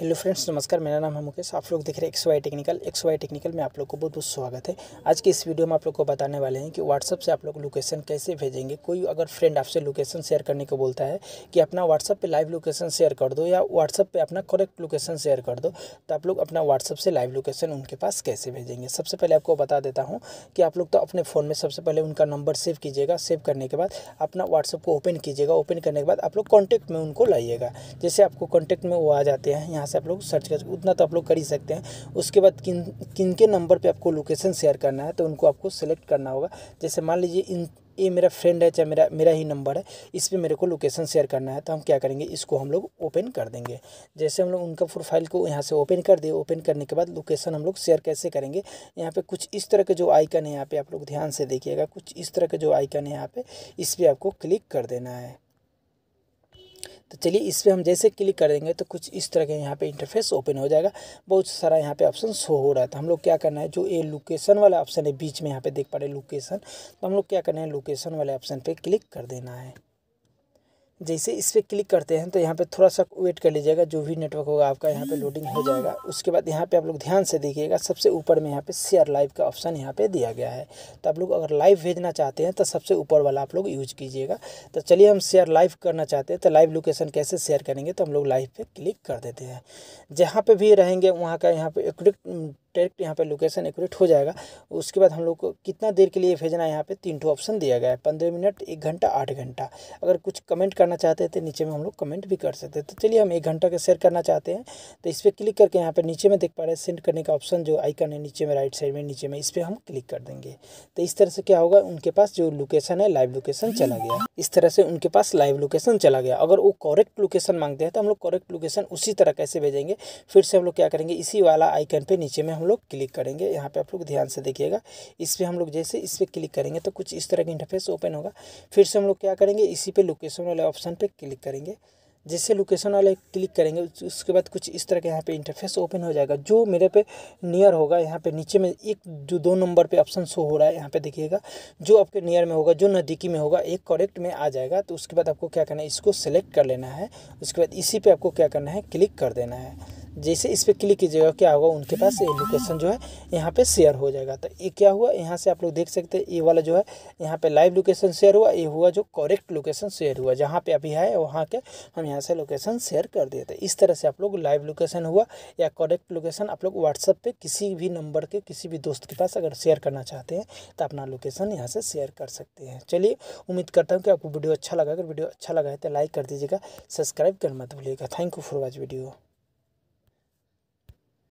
hello friends नमस्कार मेरा नाम है मुकेश आप लोग देख रहे हैं X Y technical X Y technical में आप लोग को बहुत बहुत स्वागत है आज के इस वीडियो में आप लोग को बताने वाले हैं कि व्हाट्सअप से आप लोग लोकेशन कैसे भेजेंगे कोई अगर फ्रेंड आपसे लोकेशन शेयर करने को बोलता है कि अपना व्हाट्सअप पर लाइव लोकेशन शेयर कर दो या व्हाट्सअप पर अपना करेक्ट लोकेशन शेयर कर दो तो आप लोग अपना व्हाट्सअप से लाइव लोकेशन उनके पास कैसे भेजेंगे सबसे पहले आपको बता देता हूँ कि आप लोग तो अपने फ़ोन में सबसे पहले उनका नंबर सेव कीजिएगा सेव करने के बाद अपना व्हाट्सअप को ओपन कीजिएगा ओपन करने के बाद आप लोग कॉन्टैक्ट में उनको लाइएगा जैसे आपको कॉन्टैक्ट में वो आ जाते हैं यहाँ से आप लोग सर्च कर सकते उतना तो आप लोग कर ही सकते हैं उसके बाद किन किन के नंबर पर आपको लोकेशन शेयर करना है तो उनको आपको सेलेक्ट करना होगा जैसे मान लीजिए इन ये मेरा फ्रेंड है चाहे मेरा मेरा ही नंबर है इस पर मेरे को लोकेशन शेयर करना है तो हम क्या करेंगे इसको हम लोग ओपन कर देंगे जैसे हम लोग उनका प्रोफाइल को यहाँ से ओपन कर दिए ओपन करने के बाद लोकेशन हम लोग शेयर कैसे करेंगे यहाँ पे कुछ इस तरह के जो आइकन है यहाँ पे आप लोग ध्यान से देखिएगा कुछ इस तरह के जो आइकन है यहाँ पे इस पर आपको क्लिक कर देना है तो चलिए इस पर हम जैसे क्लिक कर देंगे तो कुछ इस तरह के यहाँ पे इंटरफेस ओपन हो जाएगा बहुत सारा यहाँ पे ऑप्शन शो हो रहा था तो हम लोग क्या करना है जो ये लोकेशन वाला ऑप्शन है बीच में यहाँ पे देख पा रहे लोकेशन तो हम लोग क्या करना है लोकेशन वाले ऑप्शन पर क्लिक कर देना है जैसे इस पर क्लिक करते हैं तो यहाँ पे थोड़ा सा वेट कर लीजिएगा जो भी नेटवर्क होगा आपका यहाँ पे लोडिंग हो जाएगा उसके बाद यहाँ पे आप लोग ध्यान से देखिएगा सबसे ऊपर में यहाँ पे शेयर लाइव का ऑप्शन यहाँ पे दिया गया है तो आप लोग अगर लाइव भेजना चाहते हैं तो सबसे ऊपर वाला आप लोग यूज कीजिएगा तो चलिए हम शेयर लाइव करना चाहते हैं तो लाइव लोकेशन कैसे शेयर करेंगे तो हम लोग लाइव पर क्लिक कर देते हैं जहाँ पर भी रहेंगे वहाँ का यहाँ पर एक डायरेक्ट यहाँ पे लोकेशन एक्यूरेट हो जाएगा उसके बाद हम लोग को कितना देर के लिए भेजना है यहाँ पे तीन टू ऑप्शन दिया गया है पंद्रह मिनट एक घंटा आठ घंटा अगर कुछ कमेंट करना चाहते हैं तो नीचे में हम लोग कमेंट भी कर सकते हैं तो चलिए हम एक घंटा का शेयर करना चाहते हैं तो इस पर क्लिक करके यहाँ पर नीचे में देख पा रहे हैं सेंड करने का ऑप्शन जो आइकन है नीचे में राइट साइड में नीचे में इस पर हम क्लिक कर देंगे तो इस तरह से क्या होगा उनके पास जो लोकेशन है लाइव लोकेशन चला गया इस तरह से उनके पास लाइव लोकेशन चला गया अगर वो करेक्ट लोकेशन मांगते हैं तो हम लोग करेक्ट लोकेशन उसी तरह कैसे भेजेंगे फिर से हम लोग क्या करेंगे इसी वाला आइकन पर नीचे में हम लोग क्लिक करेंगे यहाँ पे आप लोग ध्यान से देखिएगा इस पर हम लोग जैसे इस पर क्लिक करेंगे तो कुछ इस तरह का इंटरफेस ओपन होगा फिर से हम लोग क्या करेंगे इसी पे लोकेशन वाले ऑप्शन पे क्लिक करेंगे जैसे लोकेशन वाले क्लिक करेंगे उसके बाद कुछ इस तरह का यहाँ पे इंटरफेस ओपन हो जाएगा जो मेरे पे नियर होगा यहाँ पे नीचे में एक जो दो नंबर पे ऑप्शन शो हो रहा है यहाँ पे देखिएगा जो आपके नियर में होगा जो नज़दीकी में होगा एक करेक्ट में आ जाएगा तो उसके बाद आपको क्या करना है इसको सेलेक्ट कर लेना है उसके बाद इसी पर आपको क्या करना है क्लिक कर देना है जैसे इस पर क्लिक कीजिएगा क्या होगा उनके पास ये लोकेशन जो है यहाँ पे शेयर हो जाएगा तो ये क्या हुआ यहाँ से आप लोग देख सकते हैं ये वाला जो है यहाँ पे लाइव लोकेशन शेयर हुआ ये हुआ जो करेक्ट लोकेशन शेयर हुआ जहाँ पे अभी है वहाँ के हम यहाँ से लोकेशन शेयर कर दिए थे इस तरह से आप लोग लाइव लोकेशन हुआ या करेक्ट लोकेशन आप लोग व्हाट्सअप पर किसी भी नंबर के किसी भी दोस्त के पास अगर शेयर करना चाहते हैं तो अपना लोकेशन यहाँ से शेयर कर सकते हैं चलिए उम्मीद करता हूँ कि आपको वीडियो अच्छा लगा अगर वीडियो अच्छा लगा है तो लाइक कर दीजिएगा सब्सक्राइब कर मत भूलिएगा thank you for watch video